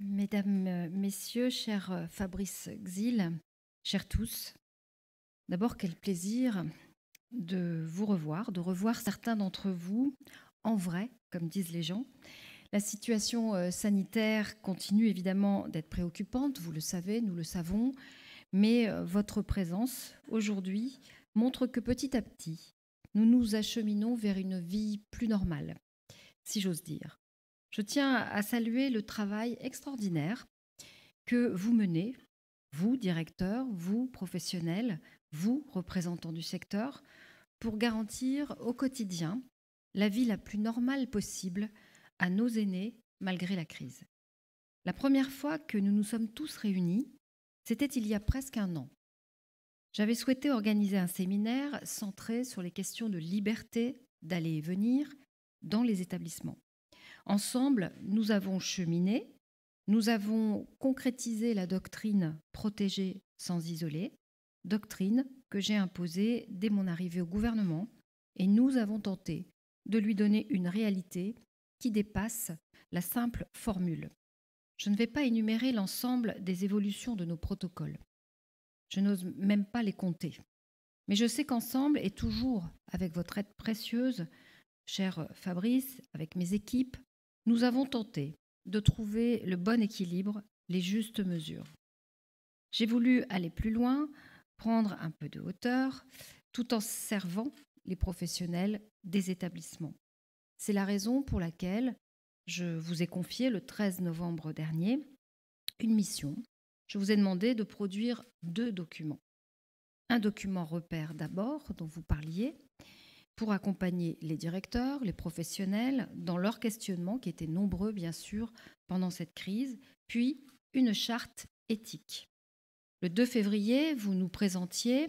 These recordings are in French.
Mesdames, euh, Messieurs, cher euh, Fabrice Xil, chers tous, d'abord quel plaisir de vous revoir, de revoir certains d'entre vous en vrai, comme disent les gens. La situation euh, sanitaire continue évidemment d'être préoccupante, vous le savez, nous le savons, mais votre présence aujourd'hui montre que petit à petit, nous nous acheminons vers une vie plus normale, si j'ose dire. Je tiens à saluer le travail extraordinaire que vous menez, vous, directeurs, vous, professionnels, vous, représentants du secteur, pour garantir au quotidien la vie la plus normale possible à nos aînés malgré la crise. La première fois que nous nous sommes tous réunis, c'était il y a presque un an. J'avais souhaité organiser un séminaire centré sur les questions de liberté d'aller et venir dans les établissements. Ensemble, nous avons cheminé, nous avons concrétisé la doctrine protéger sans isoler, doctrine que j'ai imposée dès mon arrivée au gouvernement, et nous avons tenté de lui donner une réalité qui dépasse la simple formule. Je ne vais pas énumérer l'ensemble des évolutions de nos protocoles. Je n'ose même pas les compter. Mais je sais qu'ensemble, et toujours avec votre aide précieuse, cher Fabrice, avec mes équipes, nous avons tenté de trouver le bon équilibre, les justes mesures. J'ai voulu aller plus loin, prendre un peu de hauteur, tout en servant les professionnels des établissements. C'est la raison pour laquelle je vous ai confié le 13 novembre dernier une mission. Je vous ai demandé de produire deux documents. Un document repère d'abord, dont vous parliez, pour accompagner les directeurs, les professionnels dans leurs questionnements qui étaient nombreux bien sûr pendant cette crise, puis une charte éthique. Le 2 février, vous nous présentiez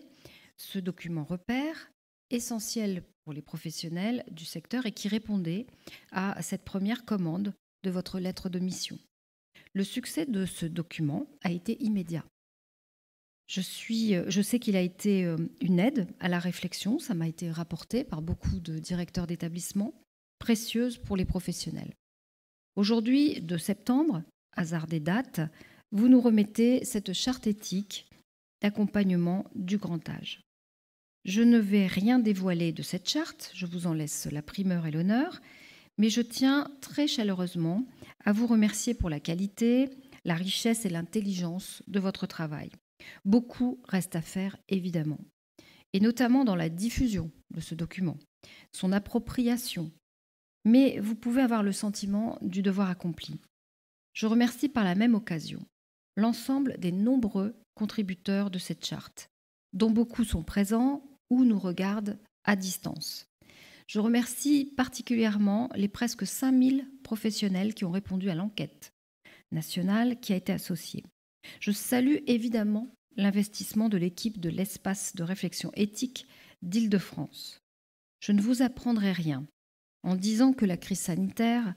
ce document repère essentiel pour les professionnels du secteur et qui répondait à cette première commande de votre lettre de mission. Le succès de ce document a été immédiat. Euh, je, sais qu'il a été euh, une aide à la réflexion, ça m'a été rapporté par beaucoup de directeurs d'établissements, précieuse pour les professionnels. Aujourd'hui, de septembre, hasard des dates, vous nous remettez cette charte éthique d'accompagnement du grand âge. Je ne vais rien dévoiler de cette charte, je vous en laisse la primeur et l'honneur, mais je tiens très chaleureusement à vous remercier pour la qualité, la richesse et l'intelligence de votre travail. Beaucoup reste à faire, évidemment, et notamment dans la diffusion de ce document, son appropriation, mais vous pouvez avoir le sentiment du devoir accompli. Je remercie par la même occasion l'ensemble des nombreux contributeurs de cette charte, dont beaucoup sont présents ou nous regardent à distance. Je remercie particulièrement les presque 5000 professionnels qui ont répondu à l'enquête nationale qui a été associée. Je salue évidemment l'investissement de l'équipe de l'espace de réflexion éthique d'Île-de-France. Je ne vous apprendrai rien en disant que la crise sanitaire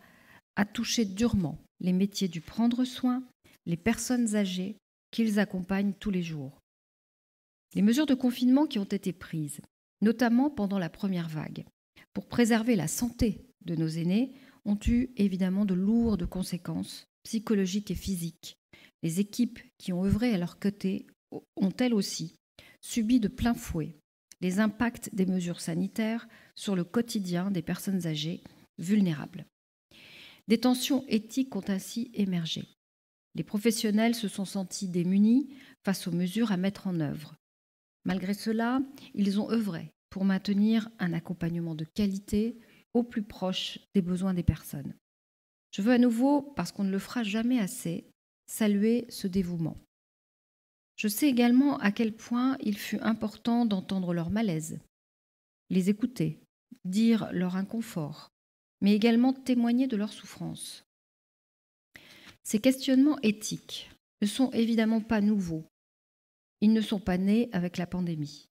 a touché durement les métiers du prendre soin, les personnes âgées qu'ils accompagnent tous les jours. Les mesures de confinement qui ont été prises, notamment pendant la première vague, pour préserver la santé de nos aînés, ont eu évidemment de lourdes conséquences psychologiques et physiques les équipes qui ont œuvré à leur côté ont elles aussi subi de plein fouet les impacts des mesures sanitaires sur le quotidien des personnes âgées vulnérables. Des tensions éthiques ont ainsi émergé. Les professionnels se sont sentis démunis face aux mesures à mettre en œuvre. Malgré cela, ils ont œuvré pour maintenir un accompagnement de qualité au plus proche des besoins des personnes. Je veux à nouveau, parce qu'on ne le fera jamais assez, saluer ce dévouement. Je sais également à quel point il fut important d'entendre leur malaise, les écouter, dire leur inconfort, mais également témoigner de leur souffrance. Ces questionnements éthiques ne sont évidemment pas nouveaux. Ils ne sont pas nés avec la pandémie.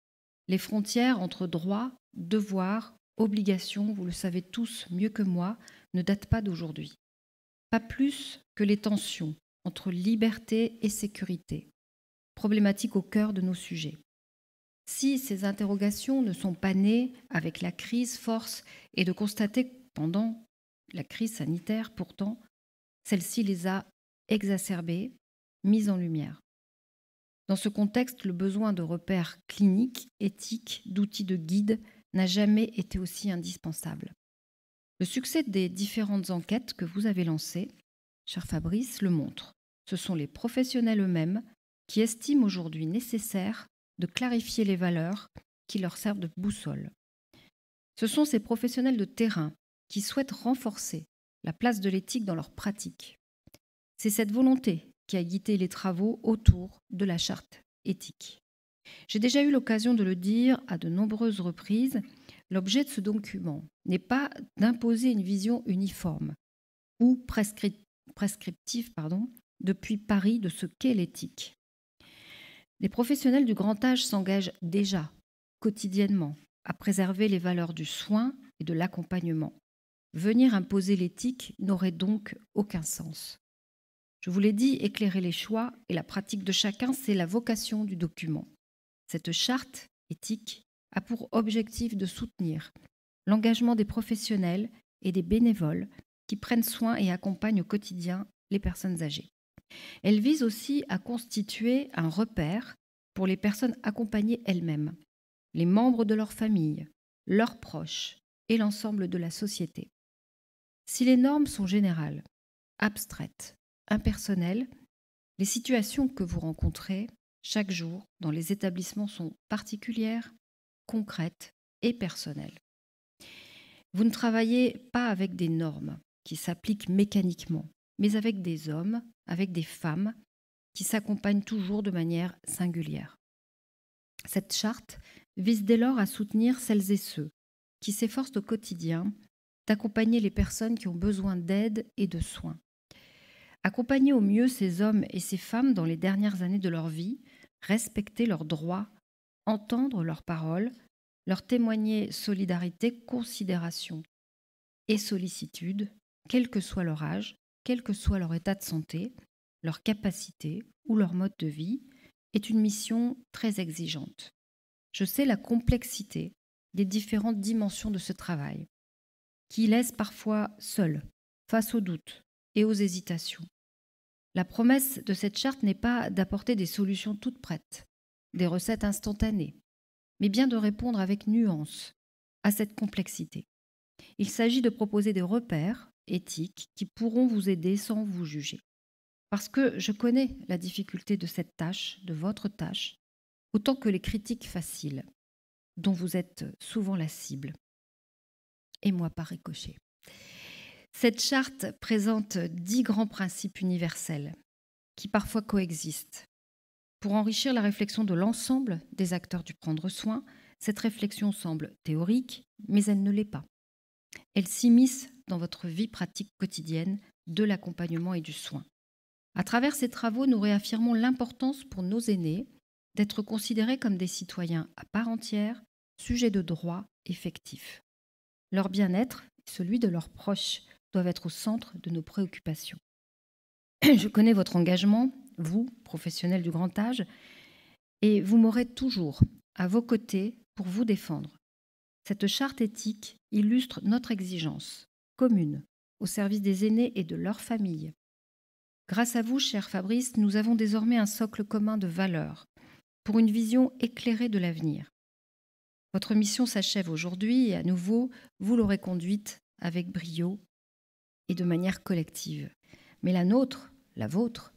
Les frontières entre droit, devoir, obligation, vous le savez tous mieux que moi, ne datent pas d'aujourd'hui. Pas plus que les tensions, entre liberté et sécurité, problématique au cœur de nos sujets. Si ces interrogations ne sont pas nées avec la crise, force est de constater pendant la crise sanitaire, pourtant, celle-ci les a exacerbées, mises en lumière. Dans ce contexte, le besoin de repères cliniques, éthiques, d'outils de guide n'a jamais été aussi indispensable. Le succès des différentes enquêtes que vous avez lancées, cher Fabrice, le montre ce sont les professionnels eux-mêmes qui estiment aujourd'hui nécessaire de clarifier les valeurs qui leur servent de boussole. Ce sont ces professionnels de terrain qui souhaitent renforcer la place de l'éthique dans leur pratique. C'est cette volonté qui a guidé les travaux autour de la charte éthique. J'ai déjà eu l'occasion de le dire à de nombreuses reprises, l'objet de ce document n'est pas d'imposer une vision uniforme ou prescriptive pardon, depuis Paris de ce qu'est l'éthique. Les professionnels du grand âge s'engagent déjà, quotidiennement, à préserver les valeurs du soin et de l'accompagnement. Venir imposer l'éthique n'aurait donc aucun sens. Je vous l'ai dit, éclairer les choix et la pratique de chacun, c'est la vocation du document. Cette charte éthique a pour objectif de soutenir l'engagement des professionnels et des bénévoles qui prennent soin et accompagnent au quotidien les personnes âgées. Elle vise aussi à constituer un repère pour les personnes accompagnées elles-mêmes, les membres de leur famille, leurs proches et l'ensemble de la société. Si les normes sont générales, abstraites, impersonnelles, les situations que vous rencontrez chaque jour dans les établissements sont particulières, concrètes et personnelles. Vous ne travaillez pas avec des normes qui s'appliquent mécaniquement, mais avec des hommes avec des femmes qui s'accompagnent toujours de manière singulière. Cette charte vise dès lors à soutenir celles et ceux qui s'efforcent au quotidien d'accompagner les personnes qui ont besoin d'aide et de soins. Accompagner au mieux ces hommes et ces femmes dans les dernières années de leur vie, respecter leurs droits, entendre leurs paroles, leur témoigner solidarité, considération et sollicitude, quel que soit leur âge, quel que soit leur état de santé, leur capacité ou leur mode de vie, est une mission très exigeante. Je sais la complexité des différentes dimensions de ce travail, qui laisse parfois seul, face aux doutes et aux hésitations. La promesse de cette charte n'est pas d'apporter des solutions toutes prêtes, des recettes instantanées, mais bien de répondre avec nuance à cette complexité. Il s'agit de proposer des repères éthiques qui pourront vous aider sans vous juger. Parce que je connais la difficulté de cette tâche, de votre tâche, autant que les critiques faciles, dont vous êtes souvent la cible, et moi par ricochet. Cette charte présente dix grands principes universels, qui parfois coexistent. Pour enrichir la réflexion de l'ensemble des acteurs du prendre soin, cette réflexion semble théorique, mais elle ne l'est pas. Elle s'immisce dans votre vie pratique quotidienne de l'accompagnement et du soin. À travers ces travaux, nous réaffirmons l'importance pour nos aînés d'être considérés comme des citoyens à part entière, sujets de droits effectifs. Leur bien-être et celui de leurs proches doivent être au centre de nos préoccupations. Je connais votre engagement, vous, professionnels du grand âge, et vous m'aurez toujours à vos côtés pour vous défendre. Cette charte éthique illustre notre exigence commune, au service des aînés et de leurs familles. Grâce à vous, cher Fabrice, nous avons désormais un socle commun de valeurs, pour une vision éclairée de l'avenir. Votre mission s'achève aujourd'hui et à nouveau, vous l'aurez conduite avec brio et de manière collective. Mais la nôtre, la vôtre,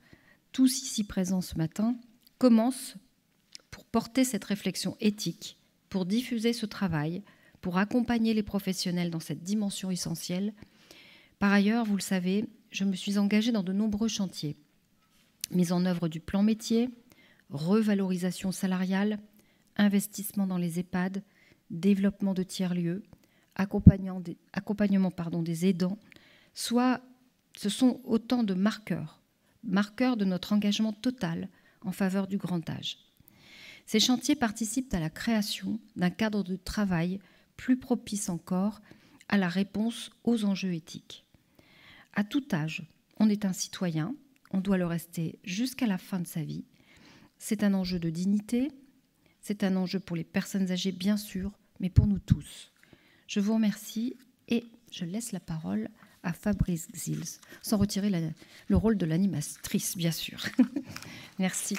tous ici présents ce matin, commence pour porter cette réflexion éthique, pour diffuser ce travail, pour accompagner les professionnels dans cette dimension essentielle. Par ailleurs, vous le savez, je me suis engagée dans de nombreux chantiers. Mise en œuvre du plan métier, revalorisation salariale, investissement dans les EHPAD, développement de tiers-lieux, accompagnement, des aidants, soit ce sont autant de marqueurs, marqueurs de notre engagement total en faveur du grand âge. Ces chantiers participent à la création d'un cadre de travail plus propice encore à la réponse aux enjeux éthiques. À tout âge, on est un citoyen, on doit le rester jusqu'à la fin de sa vie. C'est un enjeu de dignité, c'est un enjeu pour les personnes âgées bien sûr, mais pour nous tous. Je vous remercie et je laisse la parole à Fabrice Gzils, sans retirer le rôle de l'animatrice, bien sûr. Merci.